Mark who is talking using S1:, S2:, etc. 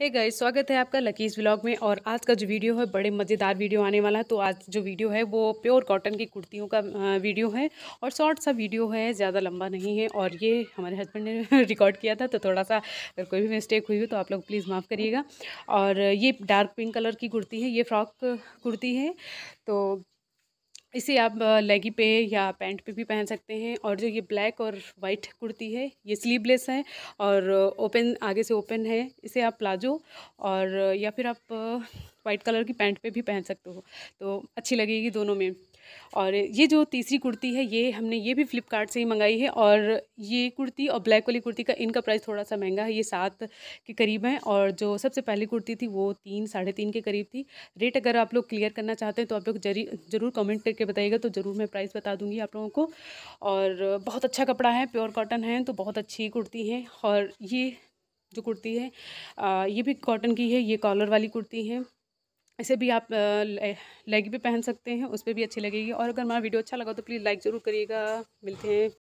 S1: hey guys स्वागत है आपका लकीज ब्लॉग में और आज का जो वीडियो है बड़े मज़ेदार वीडियो आने वाला है तो आज जो वीडियो है वो प्योर कॉटन की कुर्तियों का वीडियो है और शॉर्ट सा वीडियो है ज़्यादा लंबा नहीं है और ये हमारे हस्बैंड ने रिकॉर्ड किया था तो थोड़ा सा अगर कोई भी मिस्टेक हुई हो तो आप लोग प्लीज़ माफ़ करिएगा और ये डार्क पिंक कलर की कुर्ती है ये फ्रॉक कुर्ती है तो इसे आप लेगी पे या पैंट पे भी पहन सकते हैं और जो ये ब्लैक और वाइट कुर्ती है ये स्लीवलेस है और ओपन आगे से ओपन है इसे आप प्लाजो और या फिर आप वाइट कलर की पैंट पे भी पहन सकते हो तो अच्छी लगेगी दोनों में और ये जो तीसरी कुर्ती है ये हमने ये भी फ्लिपकार्ट से ही मंगाई है और ये कुर्ती और ब्लैक वाली कुर्ती का इनका प्राइस थोड़ा सा महंगा है ये सात के करीब है और जो सबसे पहली कुर्ती थी वो तीन साढ़े तीन के करीब थी रेट अगर आप लोग क्लियर करना चाहते हैं तो आप लोग ज़रूर कमेंट करके बताइएगा तो ज़रूर मैं प्राइस बता दूँगी आप लोगों को और बहुत अच्छा कपड़ा है प्योर कॉटन है तो बहुत अच्छी कुर्ती है और ये जो कुर्ती है ये भी कॉटन की है ये कॉलर वाली कुर्ती है इसे भी आप लेग भी पहन सकते हैं उस पर भी अच्छी लगेगी और अगर हमारा वीडियो अच्छा लगा तो प्लीज़ लाइक ज़रूर करिएगा मिलते हैं